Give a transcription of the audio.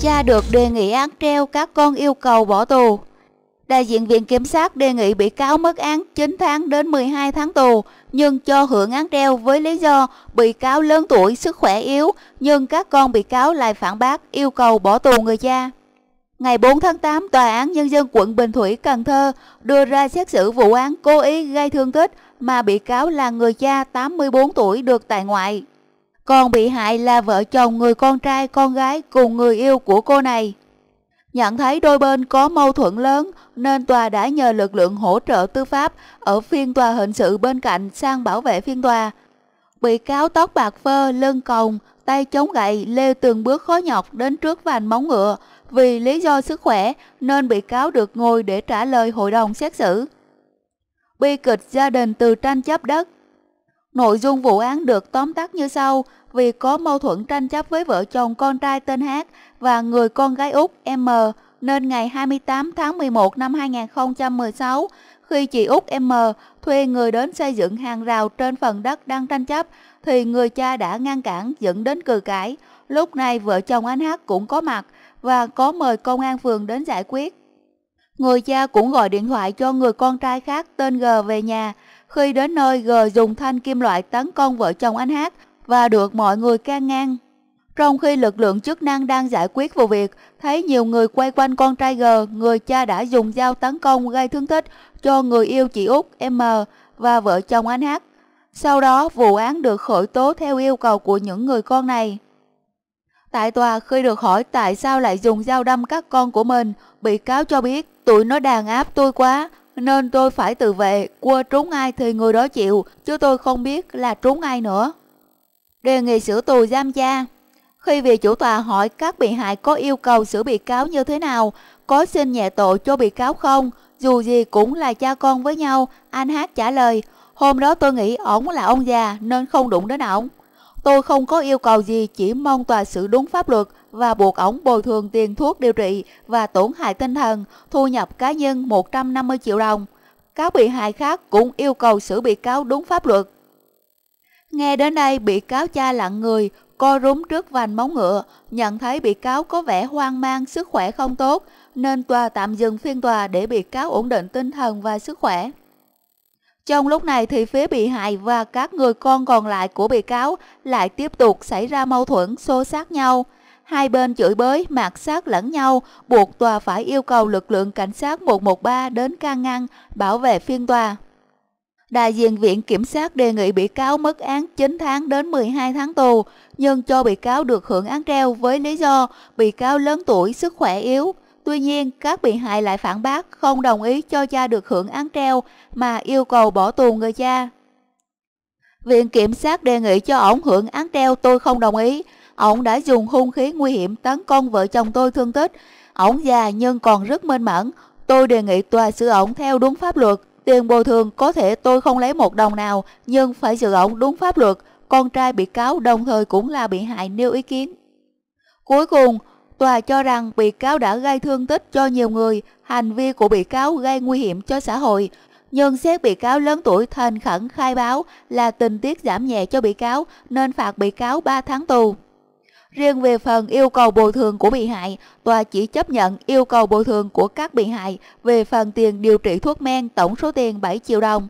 cha được đề nghị án treo các con yêu cầu bỏ tù. Đại diện Viện Kiểm sát đề nghị bị cáo mất án 9 tháng đến 12 tháng tù nhưng cho hưởng án treo với lý do bị cáo lớn tuổi sức khỏe yếu nhưng các con bị cáo lại phản bác yêu cầu bỏ tù người cha. Ngày 4 tháng 8, Tòa án Nhân dân quận Bình Thủy, Cần Thơ đưa ra xét xử vụ án cố ý gây thương tích mà bị cáo là người cha 84 tuổi được tại ngoại còn bị hại là vợ chồng người con trai con gái cùng người yêu của cô này. Nhận thấy đôi bên có mâu thuẫn lớn nên tòa đã nhờ lực lượng hỗ trợ tư pháp ở phiên tòa hình sự bên cạnh sang bảo vệ phiên tòa. Bị cáo tóc bạc phơ, lưng còng, tay chống gậy lê từng bước khó nhọc đến trước vành móng ngựa vì lý do sức khỏe nên bị cáo được ngồi để trả lời hội đồng xét xử. Bi kịch gia đình từ tranh chấp đất Nội dung vụ án được tóm tắt như sau, vì có mâu thuẫn tranh chấp với vợ chồng con trai tên Hát và người con gái Úc M nên ngày 28 tháng 11 năm 2016, khi chị Úc M thuê người đến xây dựng hàng rào trên phần đất đang tranh chấp thì người cha đã ngăn cản dẫn đến cự cãi. Lúc này vợ chồng anh Hát cũng có mặt và có mời công an phường đến giải quyết. Người cha cũng gọi điện thoại cho người con trai khác tên G về nhà khi đến nơi, G dùng thanh kim loại tấn công vợ chồng anh Hát và được mọi người can ngăn. Trong khi lực lượng chức năng đang giải quyết vụ việc, thấy nhiều người quay quanh con trai G, người cha đã dùng dao tấn công gây thương tích cho người yêu chị Út M và vợ chồng anh Hát. Sau đó, vụ án được khởi tố theo yêu cầu của những người con này. Tại tòa, khi được hỏi tại sao lại dùng dao đâm các con của mình, bị cáo cho biết tụi nó đàn áp tôi quá, nên tôi phải tự vệ, qua trúng ai thì người đó chịu, chứ tôi không biết là trúng ai nữa. Đề nghị xử tù giam cha Khi vị chủ tòa hỏi các bị hại có yêu cầu xử bị cáo như thế nào, có xin nhẹ tội cho bị cáo không, dù gì cũng là cha con với nhau, anh Hát trả lời, hôm đó tôi nghĩ ổng là ông già nên không đụng đến ổng. Tôi không có yêu cầu gì, chỉ mong tòa xử đúng pháp luật, và buộc ổng bồi thường tiền thuốc điều trị và tổn hại tinh thần, thu nhập cá nhân 150 triệu đồng. Các bị hại khác cũng yêu cầu xử bị cáo đúng pháp luật. Nghe đến đây, bị cáo cha lặng người, co rúm trước vành móng ngựa, nhận thấy bị cáo có vẻ hoang mang, sức khỏe không tốt, nên tòa tạm dừng phiên tòa để bị cáo ổn định tinh thần và sức khỏe. Trong lúc này thì phía bị hại và các người con còn lại của bị cáo lại tiếp tục xảy ra mâu thuẫn xô xát nhau. Hai bên chửi bới, mạt sát lẫn nhau, buộc tòa phải yêu cầu lực lượng cảnh sát 113 đến can ngăn, bảo vệ phiên tòa. Đại diện Viện Kiểm sát đề nghị bị cáo mất án 9 tháng đến 12 tháng tù, nhưng cho bị cáo được hưởng án treo với lý do bị cáo lớn tuổi, sức khỏe yếu. Tuy nhiên, các bị hại lại phản bác không đồng ý cho cha được hưởng án treo mà yêu cầu bỏ tù người cha. Viện Kiểm sát đề nghị cho ổng hưởng án treo tôi không đồng ý, ổng đã dùng hung khí nguy hiểm tấn công vợ chồng tôi thương tích. Ổng già nhưng còn rất minh mẫn. Tôi đề nghị tòa xử ổng theo đúng pháp luật. Tiền bồi thường có thể tôi không lấy một đồng nào, nhưng phải xử ổng đúng pháp luật. Con trai bị cáo đồng thời cũng là bị hại nêu ý kiến. Cuối cùng, tòa cho rằng bị cáo đã gây thương tích cho nhiều người, hành vi của bị cáo gây nguy hiểm cho xã hội. Nhưng xét bị cáo lớn tuổi thành khẩn khai báo là tình tiết giảm nhẹ cho bị cáo nên phạt bị cáo 3 tháng tù. Riêng về phần yêu cầu bồi thường của bị hại, tòa chỉ chấp nhận yêu cầu bồi thường của các bị hại về phần tiền điều trị thuốc men tổng số tiền 7 triệu đồng.